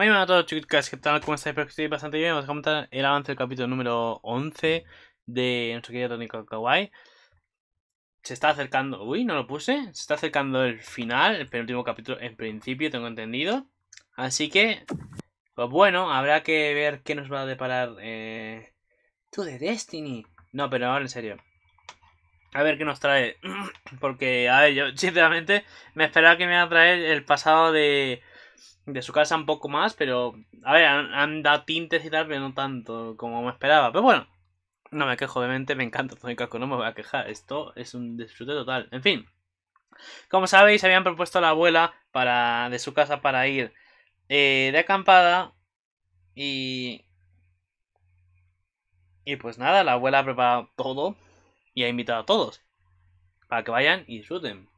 Muy a todos chicos ¿qué tal? ¿Cómo estáis? Espero que estéis bastante bien. Vamos a comentar el avance del capítulo número 11 de nuestro querido Tónico Kawaii. Se está acercando... Uy, no lo puse. Se está acercando el final, el penúltimo capítulo en principio, tengo entendido. Así que... Pues bueno, habrá que ver qué nos va a deparar... Eh, Tú de Destiny. No, pero ahora en serio. A ver qué nos trae. Porque, a ver, yo sinceramente me esperaba que me iba a traer el pasado de de su casa un poco más, pero a ver, han, dado tintes y tal, pero no tanto como me esperaba. Pero bueno, no me quejo, obviamente, me encanta Tony que no me voy a quejar. Esto es un disfrute total. En fin, como sabéis, habían propuesto a la abuela para, de su casa para ir eh, de acampada y. Y pues nada, la abuela ha preparado todo y ha invitado a todos para que vayan y disfruten.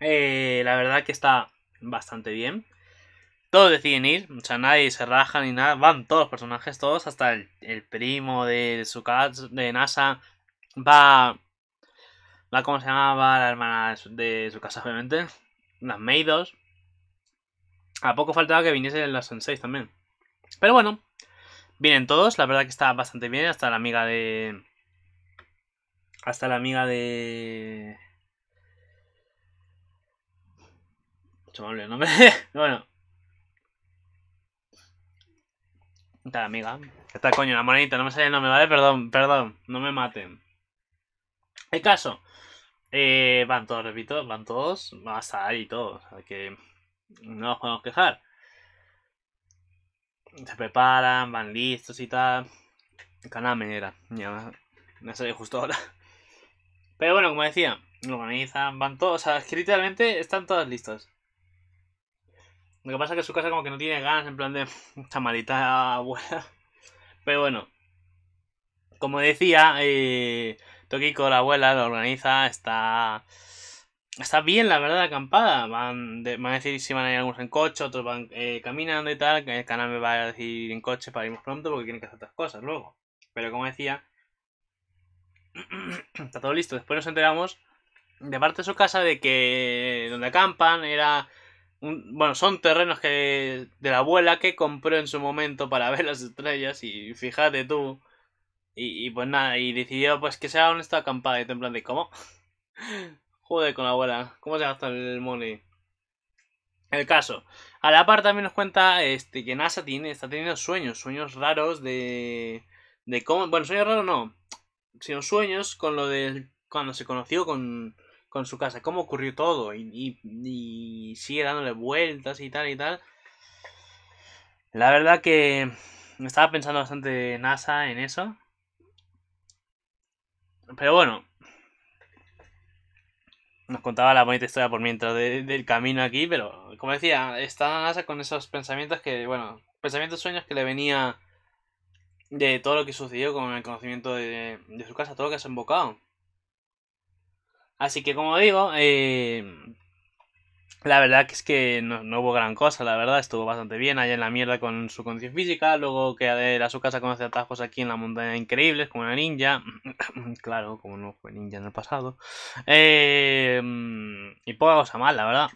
Eh, la verdad que está bastante bien. Todos deciden ir, o sea, nadie se raja ni nada. Van todos los personajes, todos, hasta el, primo de su casa, de NASA. Va. Va, ¿cómo se llamaba la hermana de su, casa, obviamente. Las Maidos. A poco faltaba que viniesen las Senseis también. Pero bueno, vienen todos, la verdad que está bastante bien. Hasta la amiga de. Hasta la amiga de. bueno. tal amiga. está coño, la monedita, no me sale el nombre, ¿vale? Perdón, perdón, no me maten. El caso. Eh, van todos, repito, van todos, van a ahí y todo. que no nos podemos quejar. Se preparan, van listos y tal. Canal menera. Ya me sale justo ahora. Pero bueno, como decía, lo organizan, van todos. O sea, es que literalmente están todos listos. Lo que pasa es que su casa como que no tiene ganas, en plan de esta maldita abuela. Pero bueno. Como decía, eh, Tokiko, la abuela, lo organiza, está... Está bien, la verdad, acampada. Van, van a decir si van a ir algunos en coche, otros van eh, caminando y tal. El canal me va a decir en coche para irnos pronto porque tienen que hacer otras cosas luego. Pero como decía, está todo listo. Después nos enteramos de parte de su casa de que donde acampan era bueno, son terrenos que de la abuela que compró en su momento para ver las estrellas y fíjate tú. Y, pues nada, y decidió pues que se una esta acampada y te en plan de ¿cómo? Joder con la abuela, ¿cómo se gasta el money? El caso. A la par también nos cuenta este, que NASA tiene, está teniendo sueños, sueños raros de... de cómo, bueno, sueños raros no, sino sueños con lo de cuando se conoció con, con su casa, cómo ocurrió todo y, sigue dándole vueltas y tal y tal. La verdad que estaba pensando bastante NASA en eso. Pero bueno, nos contaba la bonita historia por mientras del camino aquí, pero como decía, estaba NASA con esos pensamientos que, bueno, pensamientos sueños que le venía de todo lo que sucedió con el conocimiento de, su casa, todo lo que ha invocado Así que como digo, em, la verdad que es que no, hubo gran cosa, la verdad, estuvo bastante bien allá en la mierda con su condición física, luego que a su casa conoce atajos aquí en la montaña increíbles, como una ninja, claro, como no fue ninja en el pasado, em, y poca cosa mal, la verdad.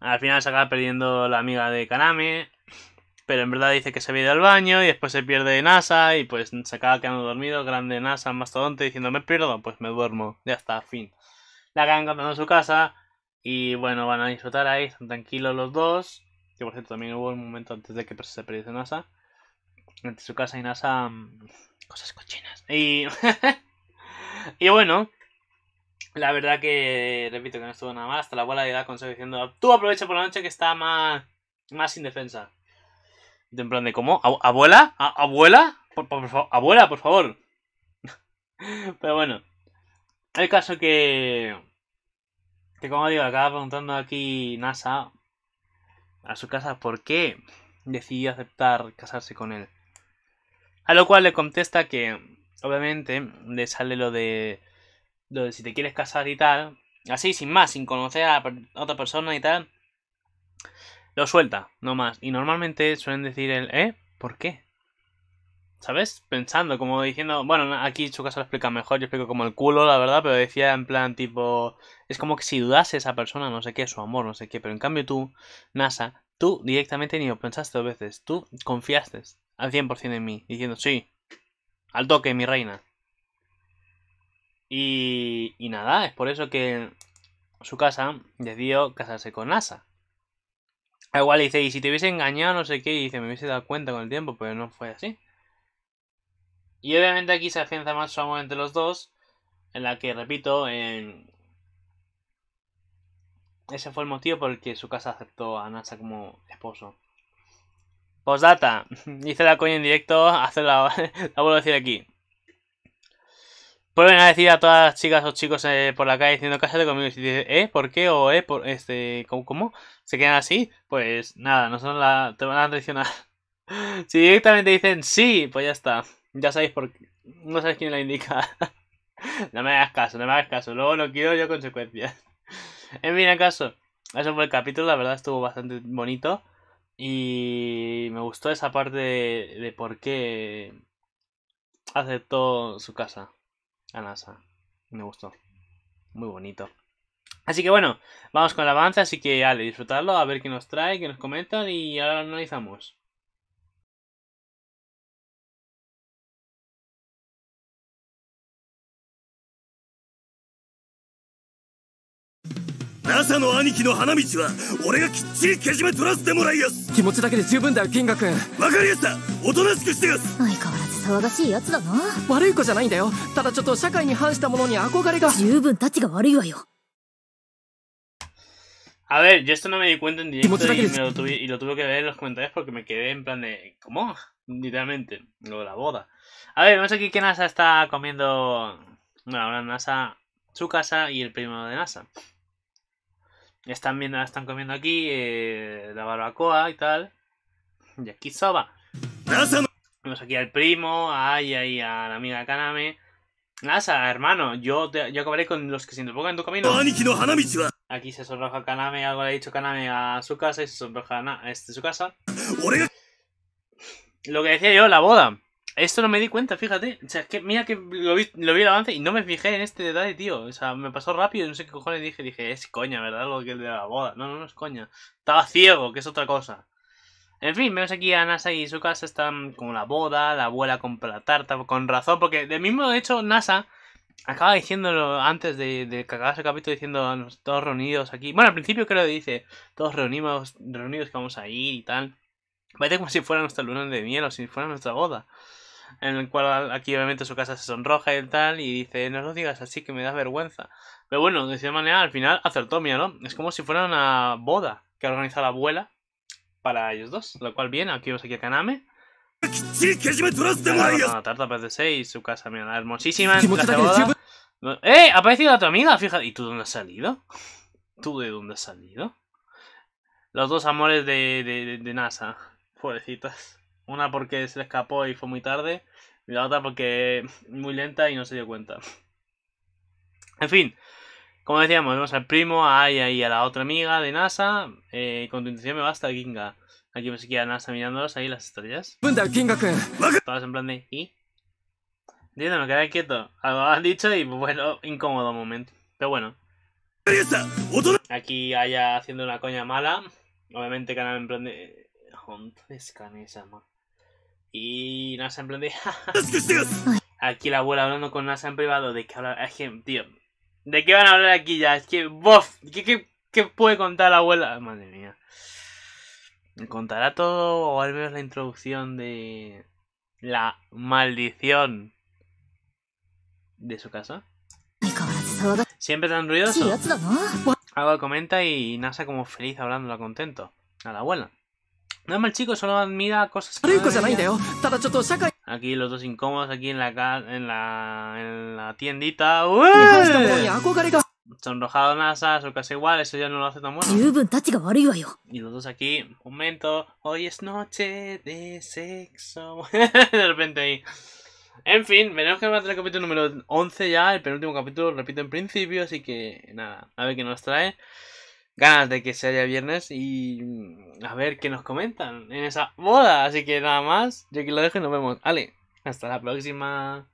Al final se acaba perdiendo la amiga de Kaname, pero en verdad dice que se había al baño y después se pierde NASA y pues se acaba quedando dormido, grande NASA, mastodonte, diciendo me pierdo, pues me duermo, ya está, fin. La acaban encontrando en su casa y bueno, van a disfrutar ahí, están tranquilos los dos, que por cierto también hubo un momento antes de que se perdiese NASA, entre su casa y NASA, mm, cosas cochinas. Y, y bueno, la verdad que, repito, que no estuvo nada más, hasta la abuela de da consejo diciendo, tú aprovecha por la noche que está más, más indefensa. En plan de, ¿cómo? ¿Abuela? ¿Abuela? Por, favor, ¿Abuela, por favor? Pero bueno. El caso que... Que como digo, acaba preguntando aquí NASA a su casa por qué decidió aceptar casarse con él. A lo cual le contesta que, obviamente, le sale lo de, lo de si te quieres casar y tal. Así, sin más, sin conocer a otra persona y tal. Lo suelta, no más. Y normalmente suelen decir el, ¿eh? ¿Por qué? ¿Sabes? Pensando, como diciendo, bueno, aquí su casa lo explica mejor, yo explico como el culo, la verdad, pero decía en plan tipo, es como que si dudase esa persona, no sé qué, su amor, no sé qué, pero en cambio tú, NASA, tú directamente ni lo pensaste dos veces, tú confiaste al 100% en mí, diciendo, sí, al toque, mi reina. Y, y nada, es por eso que su casa decidió casarse con NASA igual dice, y si te hubiese engañado, no sé qué, y dice, me hubiese dado cuenta con el tiempo, pero no fue así. Y obviamente aquí se afianza más su amor entre los dos, en la que, repito, en... ese fue el motivo por el que su casa aceptó a Nasa como esposo. Postdata, hice la coña en directo, hacerla la vuelvo a decir aquí. Pueden decir a todas las chicas o chicos eh, por la calle diciendo cásate conmigo. Y si ¿eh? ¿Por qué? ¿O eh? este, ¿cómo, ¿Se quedan así? Pues nada, no son la, te van a traicionar. si directamente dicen sí, pues ya está. Ya sabéis por qué. No sabéis quién la indica. no me hagas caso, no me hagas caso. Luego no quiero yo consecuencias. en fin, acaso. Eso fue el capítulo, la verdad estuvo bastante bonito. Y me gustó esa parte de por qué aceptó su casa. NASA. Me gustó. Muy bonito. Así que bueno, vamos con el avance, así que dale, disfrutarlo, a ver qué nos trae, que nos comentan y ahora lo analizamos. 朝の兄貴の花道は俺がきっちりけじめ取らせてもらいやす気持ちだけで十分だよ金河君わかりやしたおとなしくしてやす相変わらず騒がしいやつだな悪い子じゃないんだよただちょっと社会に反したものに憧れが十分たちが悪いわよ A ver, yo esto no me di cuenta en directo y, me lo tuve, y lo tuve que ver en los comentarios porque me quedé en plan de... ¿Cómo? Literalmente, lo de la boda. A ver, vemos aquí que NASA está comiendo... Bueno, ahora NASA... Su casa y el primo de NASA. Están viendo, están comiendo aquí, eh, la barbacoa y tal. Y aquí soba. Vemos aquí al primo, a Aya y a la amiga Kaname. Nasa, hermano, yo, acabaré con los que se interpongan en tu camino. Aquí se sonroja Kaname, algo le ha dicho Kaname a su casa y se sonroja a este, su casa. Lo que decía yo, la boda. Esto no me di cuenta, fíjate. O sea, que mira que lo vi, lo el avance y no me fijé en este detalle, tío. O sea, me pasó rápido y no sé qué cojones dije. Dije, es coña, ¿verdad? Lo que es de la boda. No, no, no es coña. Estaba ciego, que es otra cosa. En fin, vemos aquí a Nasa y su casa están con la boda, la abuela con la tarta, con razón, porque de mismo hecho Nasa acaba diciéndolo antes de, que acabase el capítulo diciendo ah, todos reunidos aquí. Bueno, al principio creo que dice todos reunimos, reunidos que vamos a ir y tal. Parece como si fuera nuestra luna de miel o si fuera nuestra boda en el cual aquí obviamente su casa se sonroja y tal, y dice, no lo digas así que me da vergüenza. Pero bueno, de cierta manera, al final acertó, mira, ¿no? Es como si fuera una boda que organiza la abuela para ellos dos, lo cual bien, aquí vemos aquí a Kaname. La tarta parece su casa, mira, hermosísima ¡Eh! Ha aparecido tu amiga, fíjate. ¿Y tú dónde has salido? ¿Tú de dónde has salido? Los dos amores de, NASA. Pobrecitas. Una porque se le escapó y fue muy tarde. Y la otra porque muy lenta y no se dio cuenta. En fin, como decíamos, vemos al primo, a Aya y a la otra amiga de NASA. Eh, con tu intención me basta, Ginga. Aquí me a NASA mirándolos ahí las estrellas. Todas en plan de. ¿Y? me quedé quieto. Algo has dicho y bueno, incómodo momento. Pero bueno. Aquí Aya haciendo una coña mala. Obviamente, canal en plan de. ¿Juntos y NASA en plan de... aquí la abuela hablando con NASA en privado de qué hablar... Es que, tío, ¿de qué van a hablar aquí ya? Es que, bof, ¿qué, puede contar la abuela? Madre mía. ¿Contará todo o al menos la introducción de la maldición de su casa? Siempre tan ruidoso. Algo comenta y NASA como feliz hablándola contento. A la abuela. No es mal, chico, solo admira cosas. ¿eh? Aquí los dos incómodos, aquí en la en la, en la tiendita. ¡Uy! Sonrojado NASA, su igual, eso ya no lo hace tan bueno. Y los dos aquí, un momento. Hoy es noche de sexo. de repente ahí. En fin, veremos que va a el capítulo número 11 ya, el penúltimo capítulo, repito en principio, así que nada, a ver qué nos trae ganas de que sea haya viernes y mm, a ver qué nos comentan en esa boda. Así que nada más, yo aquí lo dejo y nos vemos. Ale, hasta la próxima.